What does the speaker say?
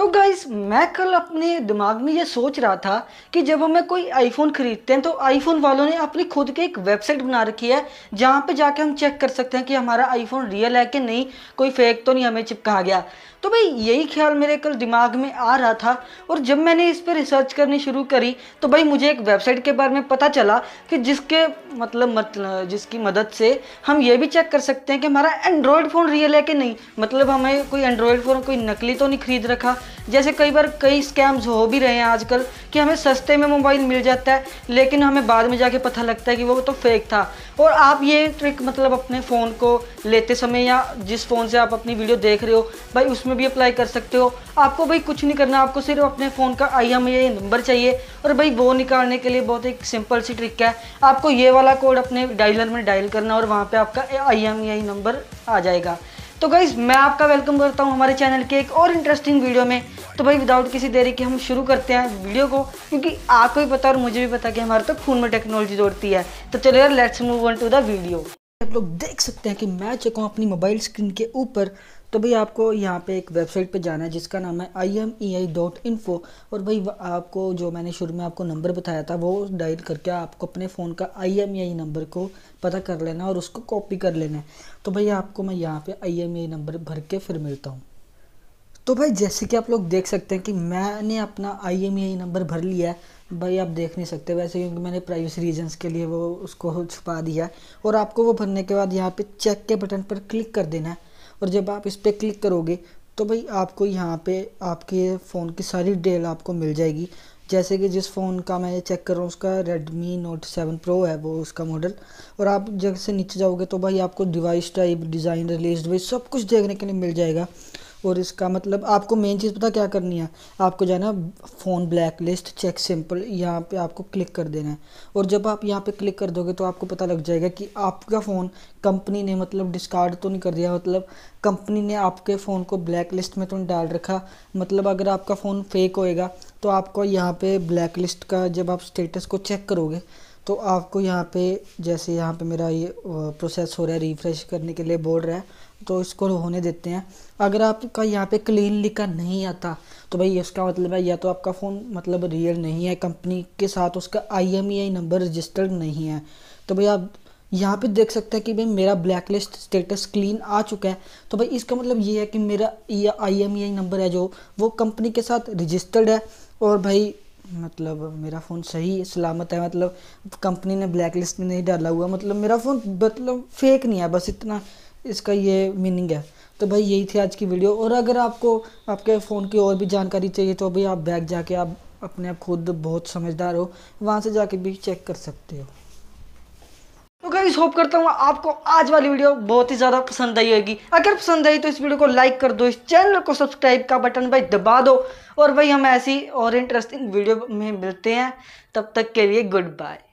तो गाइज़ मैं कल अपने दिमाग में ये सोच रहा था कि जब हमें कोई आईफोन ख़रीदते हैं तो आईफोन वालों ने अपनी खुद की एक वेबसाइट बना रखी है जहाँ पे जाके हम चेक कर सकते हैं कि हमारा आईफोन रियल है कि नहीं कोई फेक तो नहीं हमें चिपका गया तो भाई यही ख्याल मेरे कल दिमाग में आ रहा था और जब मैंने इस पर रिसर्च करनी शुरू करी तो भाई मुझे एक वेबसाइट के बारे में पता चला कि जिसके मतलब मतलब जिसकी मदद से हम ये भी चेक कर सकते हैं कि हमारा एंड्रॉयड फ़ोन रियल है कि नहीं मतलब हमें कोई एंड्रॉयड फ़ोन कोई नकली तो नहीं खरीद रखा जैसे कई बार कई स्कैम्स हो भी रहे हैं आजकल कि हमें सस्ते में मोबाइल मिल जाता है लेकिन हमें बाद में जाके पता लगता है कि वो तो फेक था और आप ये ट्रिक मतलब अपने फ़ोन को लेते समय या जिस फ़ोन से आप अपनी वीडियो देख रहे हो भाई उसमें भी अप्लाई कर सकते हो आपको भाई कुछ नहीं करना आपको सिर्फ अपने फ़ोन का आई एम आई नंबर चाहिए और भाई वो निकालने के लिए बहुत एक सिंपल सी ट्रिक है आपको ये वाला कोड अपने डायलर में डायल करना और वहाँ पर आपका आई एम नंबर e आ जाएगा तो गाइज मैं आपका वेलकम करता हूँ हमारे चैनल के एक और इंटरेस्टिंग वीडियो में तो भाई विदाउट किसी देरी के हम शुरू करते हैं वीडियो को क्योंकि आपको भी पता और मुझे भी पता कि हमारे तो फोन में टेक्नोलॉजी जोड़ती है तो चलो यार let's move on to the video आप लोग देख सकते हैं कि मैं चुका हूँ अपनी मोबाइल स्क्रीन के ऊपर तो भाई आपको यहाँ पे एक वेबसाइट पे जाना है जिसका नाम है I M E I dot फो और भाई आपको जो मैंने शुरू में आपको नंबर बताया था वो डायल करके आपको अपने फ़ोन का I M E I number को पता कर लेना और उसको कॉपी कर लेना है तो भाई आपको मैं यहाँ पर I M E I number भर के फिर मिलता हूँ तो भाई जैसे कि आप लोग देख सकते हैं कि मैंने अपना आई एम आई नंबर भर लिया है भाई आप देख नहीं सकते वैसे क्योंकि मैंने प्राइवेसी रीजंस के लिए वो उसको छुपा दिया है और आपको वो भरने के बाद यहाँ पे चेक के बटन पर क्लिक कर देना है और जब आप इस पर क्लिक करोगे तो भाई आपको यहाँ पे आपके फ़ोन की सारी डिटेल आपको मिल जाएगी जैसे कि जिस फ़ोन का मैं चेक कर रहा हूँ उसका रेडमी नोट सेवन प्रो है वो उसका मॉडल और आप जैसे नीचे जाओगे तो भाई आपको डिवाइस टाइप डिज़ाइन रिलीज भाई सब कुछ देखने के लिए मिल जाएगा और इसका मतलब आपको मेन चीज़ पता क्या करनी है आपको जाना phone black list check simple यहाँ पे आपको क्लिक कर देना है और जब आप यहाँ पे क्लिक कर दोगे तो आपको पता लग जाएगा कि आपका फ़ोन कंपनी ने मतलब डिस्कार्ड तो नहीं कर दिया मतलब कंपनी ने आपके फ़ोन को ब्लैक लिस्ट में तो नहीं डाल रखा मतलब अगर आपका फ़ोन फेक होएगा तो आपको यहाँ पे ब्लैक लिस्ट का जब आप स्टेटस को चेक करोगे तो आपको यहाँ पे जैसे यहाँ पे मेरा ये प्रोसेस हो रहा है रिफ़्रेश करने के लिए बोल रहा है तो इसको होने देते हैं अगर आपका यहाँ पे क्लीन लिखा नहीं आता तो भाई इसका मतलब है या तो आपका फ़ोन मतलब रियल नहीं है कंपनी के साथ उसका आई नंबर रजिस्टर्ड नहीं है तो भाई आप यहाँ पे देख सकते हैं कि भाई मेरा ब्लैक लिस्ट स्टेटस क्लीन आ चुका है तो भाई इसका मतलब ये है कि मेरा I M E I number है जो वो कंपनी के साथ रजिस्टर्ड है और भाई मतलब मेरा फ़ोन सही सलामत है मतलब कंपनी ने ब्लैक लिस्ट में नहीं डाला हुआ मतलब मेरा फ़ोन मतलब फेक नहीं है बस इतना इसका ये मीनिंग है तो भाई यही थी आज की वीडियो और अगर आपको आपके फ़ोन की और भी जानकारी चाहिए तो भाई आप बैग जाके आप अपने आप खुद बहुत समझदार हो वहाँ से जाके भी चेक कर सकते हो भी होप करता हूँ आपको आज वाली वीडियो बहुत ही ज़्यादा पसंद आई होगी अगर पसंद आई तो इस वीडियो को लाइक कर दो इस चैनल को सब्सक्राइब का बटन भाई दबा दो और भाई हम ऐसी और इंटरेस्टिंग वीडियो में मिलते हैं तब तक के लिए गुड बाय